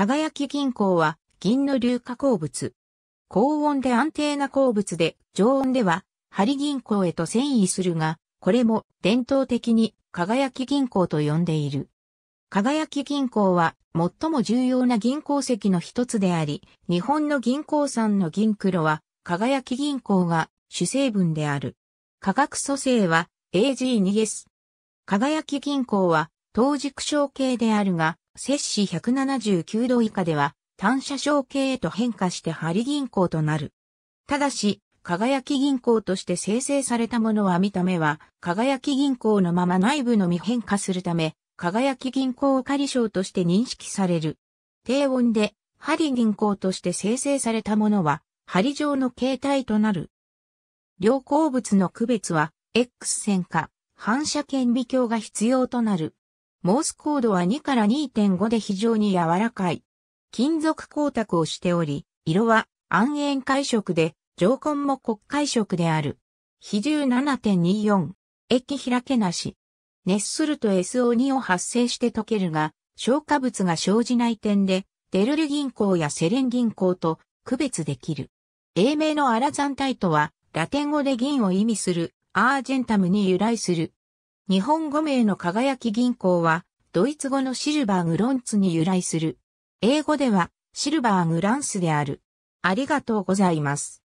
輝き銀鉱は銀の硫化鉱物。高温で安定な鉱物で、常温では、針銀鉱へと遷移するが、これも伝統的に輝き銀鉱と呼んでいる。輝き銀鉱は最も重要な銀鉱石の一つであり、日本の銀鉱産の銀黒は輝き銀鉱が主成分である。化学組成は AG2S。輝き銀鉱は当軸小系であるが、摂氏179度以下では、単車小系へと変化して針銀行となる。ただし、輝き銀行として生成されたものは見た目は、輝き銀行のまま内部のみ変化するため、輝き銀行仮称として認識される。低温で、針銀行として生成されたものは、針状の形態となる。両鉱物の区別は、X 線か、反射顕微鏡が必要となる。モースコードは2から2.5で非常に柔らかい。金属光沢をしており、色は暗塩解色で、上根も黒解色である。比重7.24。液開けなし。熱すると SO2 を発生して溶けるが、消化物が生じない点で、デルル銀行やセレン銀行と区別できる。英名のアラザンタイトは、ラテン語で銀を意味するアージェンタムに由来する。日本語名の輝き銀行は、ドイツ語のシルバーグロンツに由来する。英語では、シルバーグランスである。ありがとうございます。